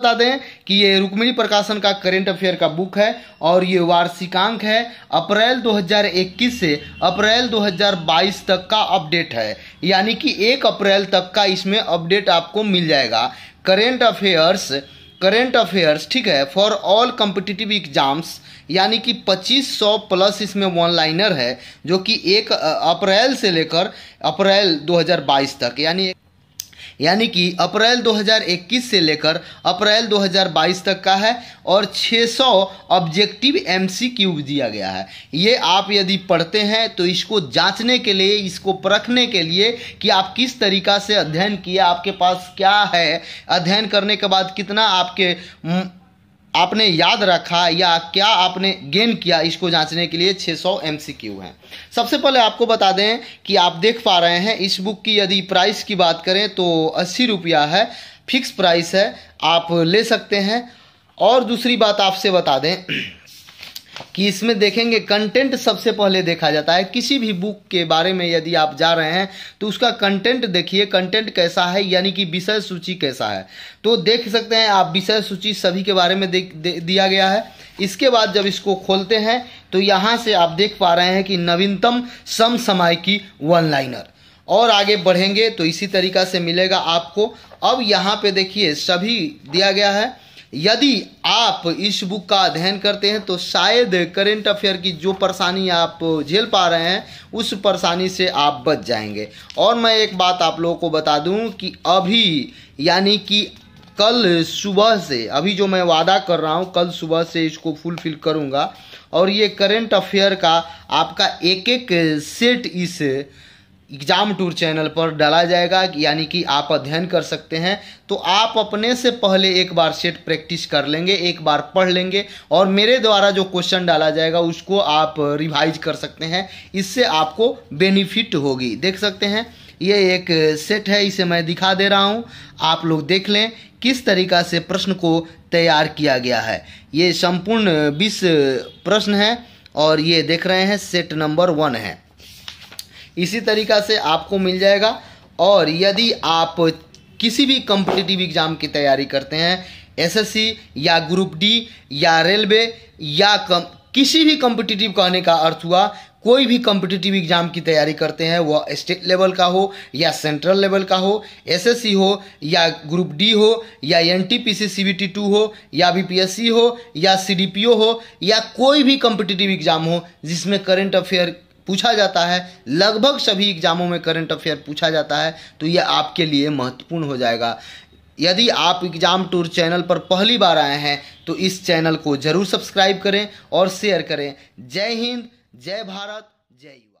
बता दें कि ये रुक्मिणी प्रकाशन का करेंट अफेयर का बुक है और ये वार्षिकांक है अप्रैल 2021 से अप्रैल 2022 तक का अपडेट है यानी कि एक अप्रैल तक का इसमें अपडेट आपको मिल जाएगा करेंट अफेयर्स करेंट अफेयर्स ठीक है फॉर ऑल कम्पिटिटिव एग्जाम्स यानी कि 2500 प्लस इसमें वन लाइनर है जो कि एक अप्रैल से लेकर अप्रैल 2022 तक यानी यानी कि अप्रैल 2021 से लेकर अप्रैल 2022 तक का है और 600 ऑब्जेक्टिव एमसीक्यू दिया गया है ये आप यदि पढ़ते हैं तो इसको जांचने के लिए इसको परखने के लिए कि आप किस तरीका से अध्ययन किया आपके पास क्या है अध्ययन करने के बाद कितना आपके आपने याद रखा या क्या आपने गेन किया इसको जांचने के लिए 600 सौ एम है सबसे पहले आपको बता दें कि आप देख पा रहे हैं इस बुक की यदि प्राइस की बात करें तो अस्सी रुपया है फिक्स प्राइस है आप ले सकते हैं और दूसरी बात आपसे बता दें कि इसमें देखेंगे कंटेंट सबसे पहले देखा जाता है किसी भी बुक के बारे में यदि आप जा रहे हैं तो उसका कंटेंट देखिए कंटेंट कैसा है यानी कि विषय सूची कैसा है तो देख सकते हैं आप विषय सूची सभी के बारे में देख दे, दिया गया है इसके बाद जब इसको खोलते हैं तो यहाँ से आप देख पा रहे हैं कि नवीनतम समसमाय की वन लाइनर और आगे बढ़ेंगे तो इसी तरीका से मिलेगा आपको अब यहाँ पे देखिए सभी दिया गया है यदि आप इस बुक का अध्ययन करते हैं तो शायद करेंट अफेयर की जो परेशानी आप झेल पा रहे हैं उस परेशानी से आप बच जाएंगे और मैं एक बात आप लोगों को बता दूं कि अभी यानी कि कल सुबह से अभी जो मैं वादा कर रहा हूं कल सुबह से इसको फुलफिल करूंगा और ये करेंट अफेयर का आपका एक एक सेट इस एग्ज़ाम टूर चैनल पर डाला जाएगा यानी कि आप अध्ययन कर सकते हैं तो आप अपने से पहले एक बार सेट प्रैक्टिस कर लेंगे एक बार पढ़ लेंगे और मेरे द्वारा जो क्वेश्चन डाला जाएगा उसको आप रिवाइज कर सकते हैं इससे आपको बेनिफिट होगी देख सकते हैं ये एक सेट है इसे मैं दिखा दे रहा हूँ आप लोग देख लें किस तरीका से प्रश्न को तैयार किया गया है ये संपूर्ण बीस प्रश्न है और ये देख रहे हैं सेट नंबर वन है इसी तरीका से आपको मिल जाएगा और यदि आप किसी भी कम्पिटिटिव एग्ज़ाम की तैयारी करते हैं एसएससी या ग्रुप डी या रेलवे या कम, किसी भी कम्पिटिटिव कहने का अर्थ हुआ कोई भी कम्पिटिटिव एग्जाम की तैयारी करते हैं वह स्टेट लेवल का हो या सेंट्रल लेवल का हो एसएससी हो या ग्रुप डी हो या N T P C C B T two हो या बीपीएससी हो या सीडीपीओ हो या कोई भी कम्पिटिटिव एग्जाम हो जिसमें करंट अफेयर पूछा जाता है लगभग सभी एग्जामों में करंट अफेयर पूछा जाता है तो ये आपके लिए महत्वपूर्ण हो जाएगा यदि आप एग्जाम टूर चैनल पर पहली बार आए हैं तो इस चैनल को जरूर सब्सक्राइब करें और शेयर करें जय हिंद जय भारत जय